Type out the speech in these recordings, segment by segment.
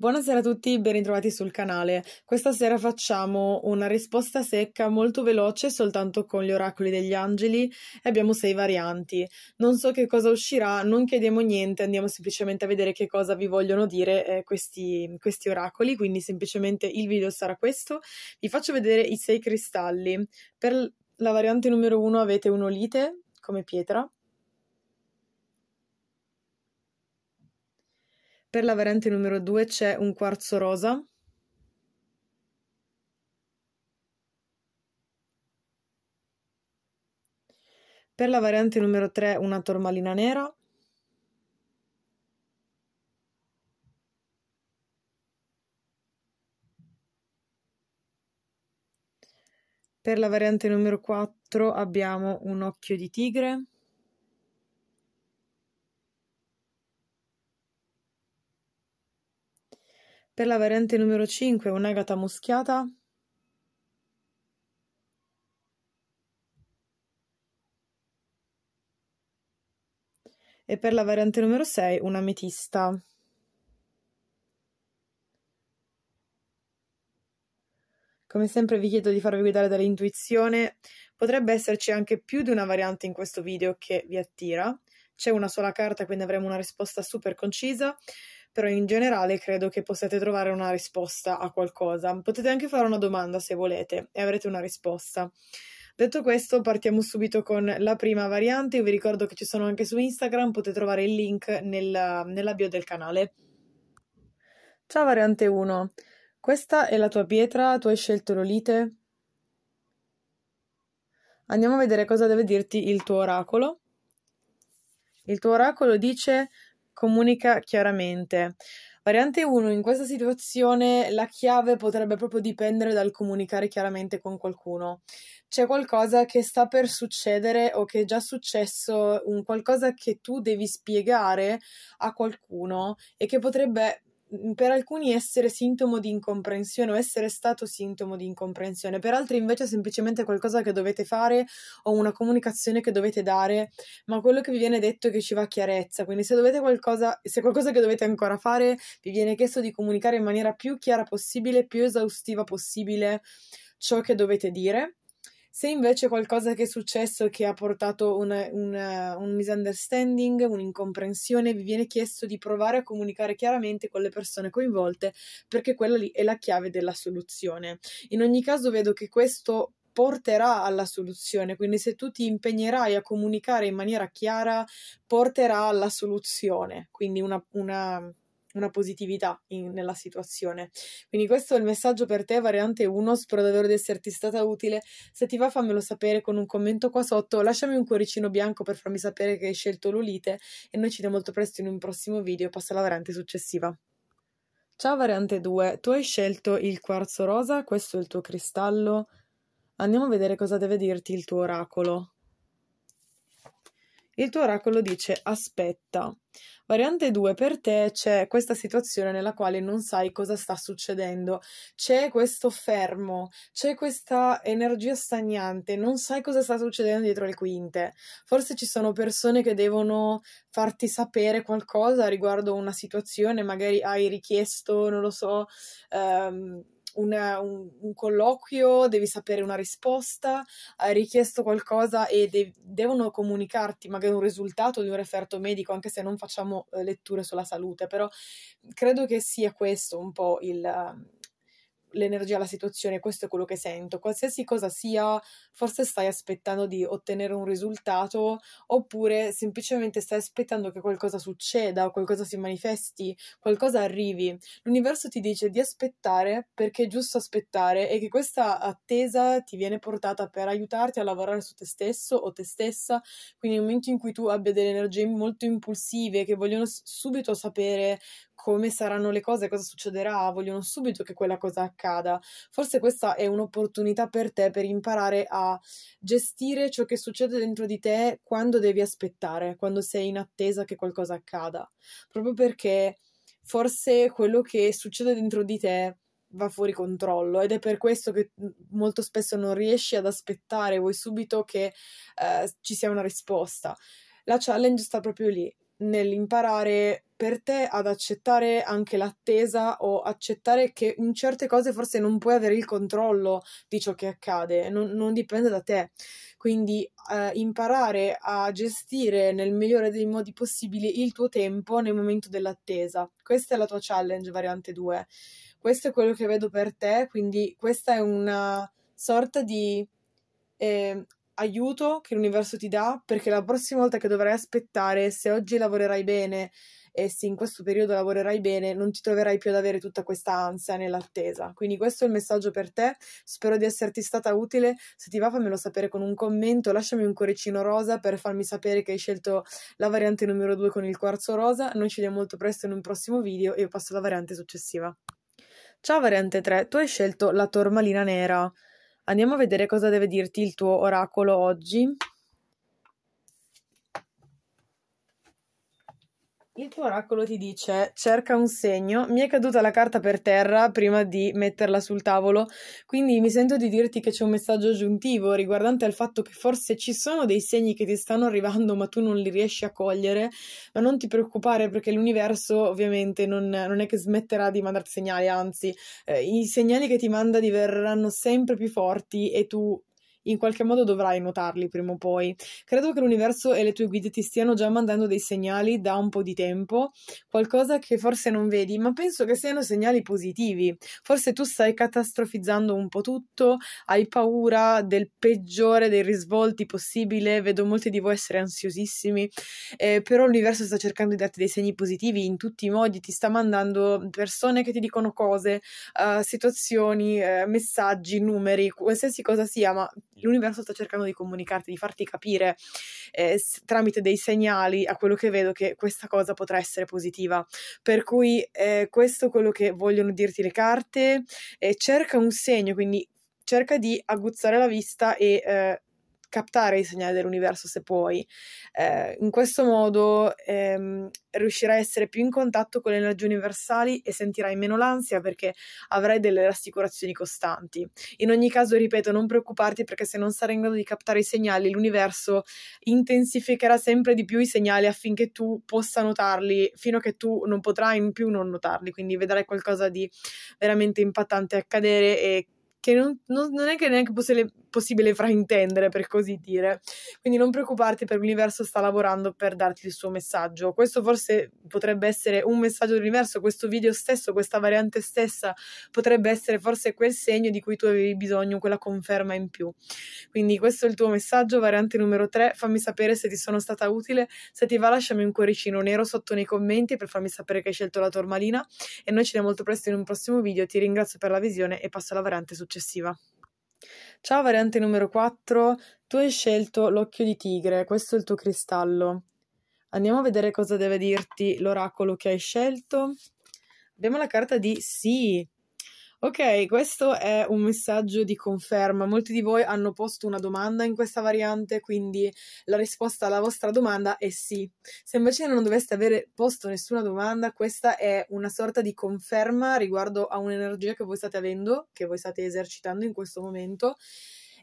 Buonasera a tutti, ben ritrovati sul canale. Questa sera facciamo una risposta secca molto veloce soltanto con gli oracoli degli angeli e abbiamo sei varianti. Non so che cosa uscirà, non chiediamo niente, andiamo semplicemente a vedere che cosa vi vogliono dire eh, questi, questi oracoli, quindi semplicemente il video sarà questo. Vi faccio vedere i sei cristalli. Per la variante numero 1 avete un'olite come pietra, Per la variante numero 2 c'è un quarzo rosa. Per la variante numero 3 una tormalina nera. Per la variante numero 4 abbiamo un occhio di tigre. Per la variante numero 5, un'agata muschiata. E per la variante numero 6 un'ametista. Come sempre vi chiedo di farvi guidare dall'intuizione, potrebbe esserci anche più di una variante in questo video che vi attira. C'è una sola carta, quindi avremo una risposta super concisa però in generale credo che possiate trovare una risposta a qualcosa. Potete anche fare una domanda se volete e avrete una risposta. Detto questo, partiamo subito con la prima variante. Io vi ricordo che ci sono anche su Instagram, potete trovare il link nella, nella bio del canale. Ciao variante 1, questa è la tua pietra, tu hai scelto l'olite? Andiamo a vedere cosa deve dirti il tuo oracolo. Il tuo oracolo dice comunica chiaramente. Variante 1, in questa situazione la chiave potrebbe proprio dipendere dal comunicare chiaramente con qualcuno. C'è qualcosa che sta per succedere o che è già successo, un qualcosa che tu devi spiegare a qualcuno e che potrebbe Mhmm, per alcuni essere sintomo di incomprensione o essere stato sintomo di incomprensione, per altri invece è semplicemente qualcosa che dovete fare o una comunicazione che dovete dare, ma quello che vi viene detto è che ci va chiarezza, quindi se dovete qualcosa, se qualcosa che dovete ancora fare vi viene chiesto di comunicare in maniera più chiara possibile, più esaustiva possibile ciò che dovete dire se invece qualcosa che è successo che ha portato una, una, eh, un misunderstanding, un'incomprensione, vi viene chiesto di provare a comunicare chiaramente con le persone coinvolte perché quella lì è la chiave della soluzione. In ogni caso vedo che questo porterà alla soluzione. Quindi, se tu ti impegnerai a comunicare in maniera chiara, porterà alla soluzione. Quindi, una, una, una positività in, nella situazione. Quindi questo è il messaggio per te, variante 1, spero davvero di esserti stata utile, se ti va fammelo sapere con un commento qua sotto, lasciami un cuoricino bianco per farmi sapere che hai scelto l'ulite e noi ci vediamo molto presto in un prossimo video, passa alla variante successiva. Ciao variante 2, tu hai scelto il quarzo rosa, questo è il tuo cristallo? Andiamo a vedere cosa deve dirti il tuo oracolo. Il tuo oracolo dice aspetta. Variante 2, per te c'è questa situazione nella quale non sai cosa sta succedendo, c'è questo fermo, c'è questa energia stagnante, non sai cosa sta succedendo dietro le quinte. Forse ci sono persone che devono farti sapere qualcosa riguardo una situazione, magari hai richiesto, non lo so, ehm, una, un, un, colloquio, devi sapere una risposta, hai richiesto qualcosa e de- devono comunicarti magari un risultato di un referto medico, anche se non facciamo eh, letture sulla salute, però credo che sia questo un po' il l'energia, la situazione, questo è quello che sento. Qualsiasi cosa sia, forse stai aspettando di ottenere un risultato oppure semplicemente stai aspettando che qualcosa succeda, qualcosa si manifesti, qualcosa arrivi. L'universo ti dice di aspettare perché è giusto aspettare e che questa attesa ti viene portata per aiutarti a lavorare su te stesso o te stessa, quindi nel momento in cui tu abbia delle energie molto impulsive che vogliono subito sapere come saranno le cose, cosa succederà, vogliono subito che quella cosa accada. Forse questa è un'opportunità per te per imparare a gestire ciò che succede dentro di te quando devi aspettare, quando sei in attesa che qualcosa accada, proprio perché forse quello che succede dentro di te va fuori controllo ed è per questo che mm, molto spesso non riesci ad aspettare, vuoi subito che eh, ci sia una risposta. La challenge sta proprio lì, nell'imparare per te ad accettare anche l'attesa o accettare che in certe cose forse non puoi avere il controllo di ciò che accade, non, non dipende da te. Quindi eh, imparare a gestire nel migliore dei modi possibili il tuo tempo nel momento dell'attesa. Questa è la tua challenge variante 2. Questo è quello che vedo per te, quindi questa è una sorta di eh, aiuto che l'universo ti dà perché la prossima volta che dovrai aspettare, se oggi lavorerai bene e se in questo periodo lavorerai bene, non ti troverai più ad avere tutta questa ansia nell'attesa. Quindi questo è il messaggio per te, spero di esserti stata utile, se ti va fammelo sapere con un commento, lasciami un cuoricino rosa per farmi sapere che hai scelto la variante numero 2 con il quarzo rosa, noi ci vediamo molto presto in un prossimo video e io passo alla variante successiva. Ciao variante 3, tu hai scelto la tormalina nera. Andiamo a vedere cosa deve dirti il tuo oracolo oggi. Il tuo oracolo ti dice: cerca un segno. Mi è caduta la carta per terra prima di metterla sul tavolo, quindi mi sento di dirti che c'è un messaggio aggiuntivo riguardante al fatto che forse ci sono dei segni che ti stanno arrivando, ma tu non li riesci a cogliere. Ma non ti preoccupare perché l'universo, ovviamente, non, non è che smetterà di mandarti segnali, anzi, eh, i segnali che ti manda diverranno sempre più forti e tu in qualche modo dovrai notarli prima o poi. Credo che l'universo e le tue guide ti stiano già mandando dei segnali da un po' di tempo, qualcosa che forse non vedi, ma penso che siano segnali positivi. Forse tu stai catastrofizzando un po' tutto, hai paura del peggiore dei risvolti possibile, vedo molti di voi essere ansiosissimi, eh, però l'universo sta cercando di darti dei segni positivi in tutti i modi, ti sta mandando persone che ti dicono cose, uh, situazioni, uh, messaggi, numeri, qualsiasi cosa sia, ma l'universo sta cercando di comunicarti, di farti capire eh, tramite dei segnali a quello che vedo che questa cosa potrà essere positiva. Per cui eh, questo è quello che vogliono dirti le carte, eh, cerca un segno, quindi cerca di aguzzare la vista e eh, captare i segnali dell'universo se puoi. Eh, in questo modo ehm, riuscirai a essere più in contatto con le energie universali e sentirai meno l'ansia perché avrai delle rassicurazioni costanti. In ogni caso, ripeto, non preoccuparti perché se non sarai in grado di captare i segnali, l'universo intensificherà sempre di più i segnali affinché tu possa notarli fino a che tu non potrai in più non notarli, quindi vedrai qualcosa di veramente impattante accadere e che non, non, non è che neanche possibile, possibile fraintendere, per così dire. Quindi non preoccuparti perché l'universo sta lavorando per darti il suo messaggio. Questo forse potrebbe essere un messaggio dell'universo, questo video stesso, questa variante stessa potrebbe essere forse quel segno di cui tu avevi bisogno, quella conferma in più. Quindi questo è il tuo messaggio, variante numero 3, fammi sapere se ti sono stata utile, se ti va lasciami un cuoricino nero sotto nei commenti per farmi sapere che hai scelto la tormalina e noi ci vediamo molto presto in un prossimo video, ti ringrazio per la visione e passo alla variante successiva successiva. Ciao variante numero 4, tu hai scelto l'occhio di tigre, questo è il tuo cristallo. Andiamo a vedere cosa deve dirti l'oracolo che hai scelto. Abbiamo la carta di sì, Ok, questo è un messaggio di conferma. Molti di voi hanno posto una domanda in questa variante, quindi la risposta alla vostra domanda è sì. Se invece non doveste avere posto nessuna domanda, questa è una sorta di conferma riguardo a un'energia che voi state avendo, che voi state esercitando in questo momento.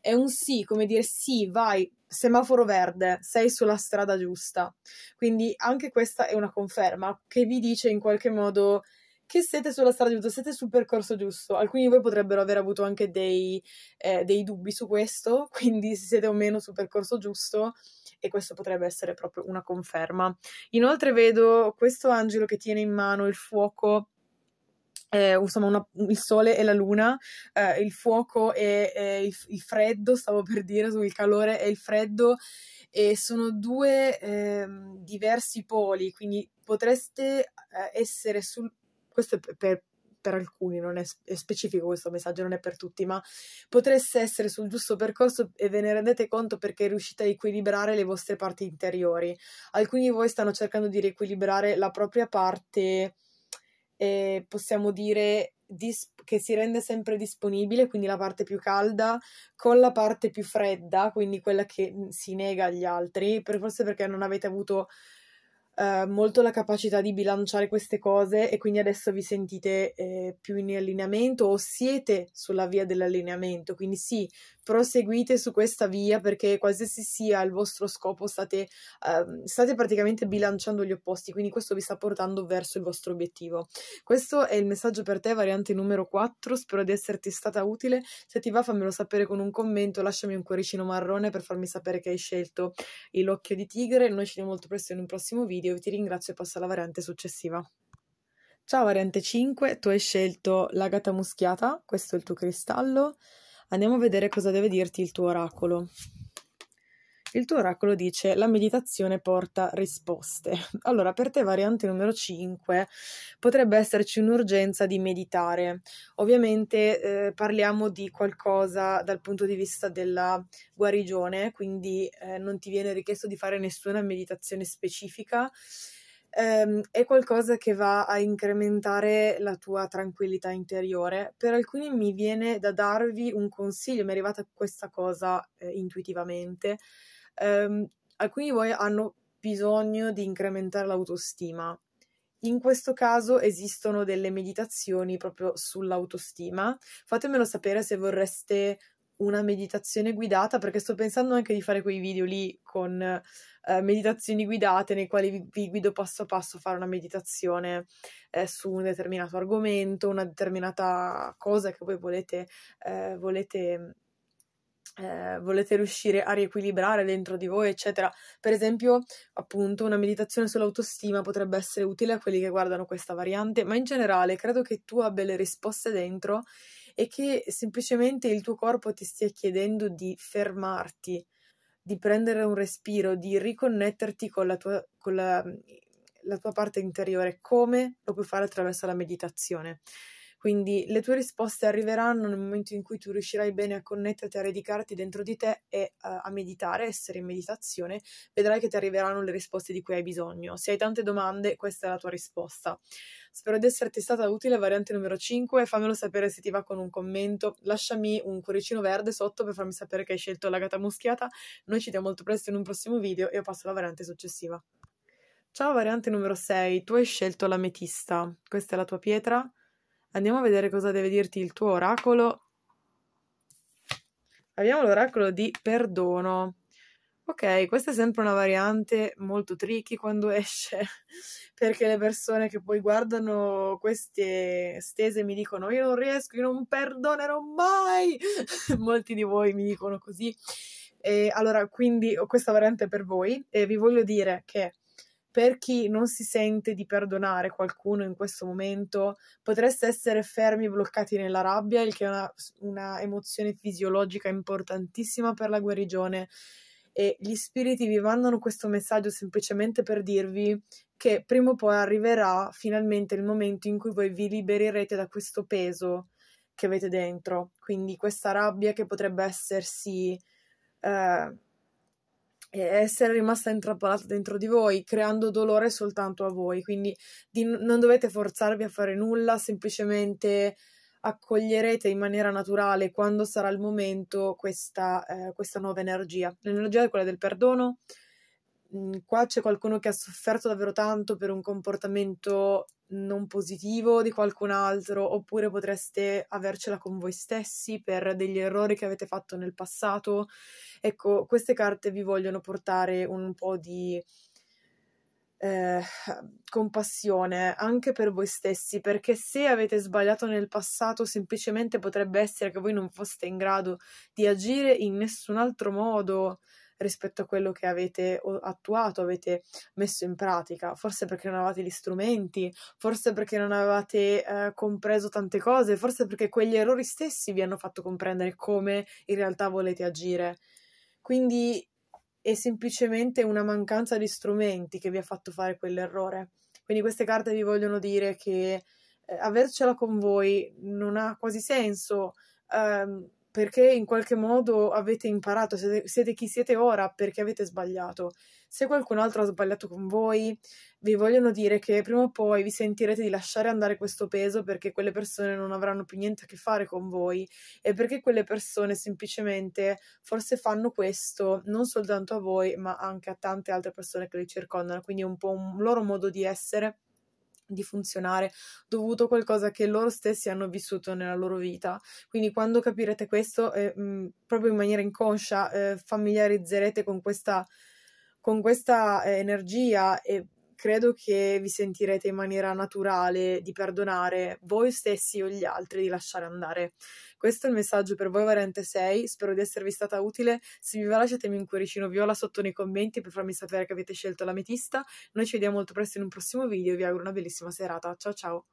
È un sì, come dire sì, vai, semaforo verde, sei sulla strada giusta. Quindi anche questa è una conferma che vi dice in qualche modo che siete sulla strada giusta, siete sul percorso giusto. Alcuni di voi potrebbero aver avuto anche dei, eh, dei dubbi su questo, quindi se siete o meno sul percorso giusto e questo potrebbe essere proprio una conferma. Inoltre vedo questo angelo che tiene in mano il fuoco eh, insomma, una, il sole e la luna, eh, il fuoco e, e il, il, freddo, stavo per dire, il calore e il freddo, e sono due eh, diversi poli, quindi potreste eh, essere sul questo è per, per alcuni, non è, è, specifico questo messaggio, non è per tutti, ma potreste essere sul giusto percorso e ve ne rendete conto perché riuscite a equilibrare le vostre parti interiori. Alcuni di voi stanno cercando di riequilibrare la propria parte, eh, possiamo dire, dis- che si rende sempre disponibile, quindi la parte più calda, con la parte più fredda, quindi quella che mhmm, si nega agli altri, per forse perché non avete avuto eh, molto la capacità di bilanciare queste cose e quindi adesso vi sentite eh, più in allineamento o siete sulla via dell'allineamento. Quindi sì, proseguite su questa via perché qualsiasi sia il vostro scopo state, uh, state, praticamente bilanciando gli opposti, quindi questo vi sta portando verso il vostro obiettivo. Questo è il messaggio per te, variante numero 4, spero di esserti stata utile, se ti va fammelo sapere con un commento, lasciami un cuoricino marrone per farmi sapere che hai scelto l'occhio di tigre, noi ci vediamo molto presto in un prossimo video, ti ringrazio e passo alla variante successiva. Ciao variante 5, tu hai scelto l'agata muschiata, questo è il tuo cristallo, Andiamo a vedere cosa deve dirti il tuo oracolo. Il tuo oracolo dice la meditazione porta risposte. Allora, per te variante numero 5 potrebbe esserci un'urgenza di meditare. Ovviamente eh, parliamo di qualcosa dal punto di vista della guarigione, quindi eh, non ti viene richiesto di fare nessuna meditazione specifica ehm, è qualcosa che va a incrementare la tua tranquillità interiore. Per alcuni mi viene da darvi un consiglio, mi è arrivata questa cosa eh, intuitivamente. Ehm, alcuni di voi hanno bisogno di incrementare l'autostima. In questo caso esistono delle meditazioni proprio sull'autostima. Fatemelo sapere se vorreste una meditazione guidata perché sto pensando anche di fare quei video lì con eh, meditazioni guidate nei quali vi, vi, guido passo passo a fare una meditazione eh, su un determinato argomento, una determinata cosa che voi volete, eh, volete eh, volete riuscire a riequilibrare dentro di voi, eccetera. Per esempio, appunto, una meditazione sull'autostima potrebbe essere utile a quelli che guardano questa variante, ma in generale credo che tu abbia le risposte dentro e che semplicemente il tuo corpo ti stia chiedendo di fermarti, di prendere un respiro, di riconnetterti con la tua, con la, la tua parte interiore, come lo puoi fare attraverso la meditazione. Quindi le tue risposte arriveranno nel momento in cui tu riuscirai bene a connetterti, a radicarti dentro di te e uh, a meditare, essere in meditazione, vedrai che ti arriveranno le risposte di cui hai bisogno. Se hai tante domande, questa è la tua risposta. Spero di esserti stata utile, variante numero 5, fammelo sapere se ti va con un commento, lasciami un cuoricino verde sotto per farmi sapere che hai scelto la gata muschiata, noi ci vediamo molto presto in un prossimo video e io passo alla variante successiva. Ciao variante numero 6, tu hai scelto l'ametista, questa è la tua pietra? Andiamo a vedere cosa deve dirti il tuo oracolo. Abbiamo l'oracolo di perdono. Ok, questa è sempre una variante molto tricky quando esce, perché le persone che poi guardano queste stese mi dicono io non riesco, io non perdonerò mai. Molti di voi mi dicono così. E allora, quindi ho questa variante per voi e vi voglio dire che per chi non si sente di perdonare qualcuno in questo momento, potreste essere fermi e bloccati nella rabbia, il che è una, una emozione fisiologica importantissima per la guarigione. E gli spiriti vi mandano questo messaggio semplicemente per dirvi che prima o poi arriverà finalmente il momento in cui voi vi libererete da questo peso che avete dentro. Quindi questa rabbia che potrebbe essersi eh, essere rimasta intrappolata dentro di voi, creando dolore soltanto a voi. Quindi di, non dovete forzarvi a fare nulla, semplicemente accoglierete in maniera naturale quando sarà il momento questa, eh, questa nuova energia. L'energia è quella del perdono, Mhmm, qua c'è qualcuno che ha sofferto davvero tanto per un comportamento non positivo di qualcun altro, oppure potreste avercela con voi stessi per degli errori che avete fatto nel passato. Ecco, queste carte vi vogliono portare un po' di eh, compassione anche per voi stessi, perché se avete sbagliato nel passato, semplicemente potrebbe essere che voi non foste in grado di agire in nessun altro modo rispetto a quello che avete attuato, avete messo in pratica, forse perché non avevate gli strumenti, forse perché non avevate eh, compreso tante cose, forse perché quegli errori stessi vi hanno fatto comprendere come in realtà volete agire. Quindi è semplicemente una mancanza di strumenti che vi ha fatto fare quell'errore. Quindi queste carte vi vogliono dire che eh, avercela con voi non ha quasi senso. Um, perché in qualche modo avete imparato, siete, siete, chi siete ora perché avete sbagliato. Se qualcun altro ha sbagliato con voi, vi vogliono dire che prima o poi vi sentirete di lasciare andare questo peso perché quelle persone non avranno più niente a che fare con voi e perché quelle persone semplicemente forse fanno questo non soltanto a voi ma anche a tante altre persone che li circondano, quindi è un po' un loro modo di essere di funzionare dovuto a qualcosa che loro stessi hanno vissuto nella loro vita. Quindi quando capirete questo, eh, mh, mm, proprio in maniera inconscia, eh, familiarizzerete con questa, con questa eh, energia e credo che vi sentirete in maniera naturale di perdonare voi stessi o gli altri, di lasciare andare. Questo è il messaggio per voi, Variante 6. Spero di esservi stata utile. Se vi va, lasciatemi un cuoricino viola sotto nei commenti per farmi sapere che avete scelto l'ametista. Noi ci vediamo molto presto in un prossimo video. Vi auguro una bellissima serata. Ciao ciao!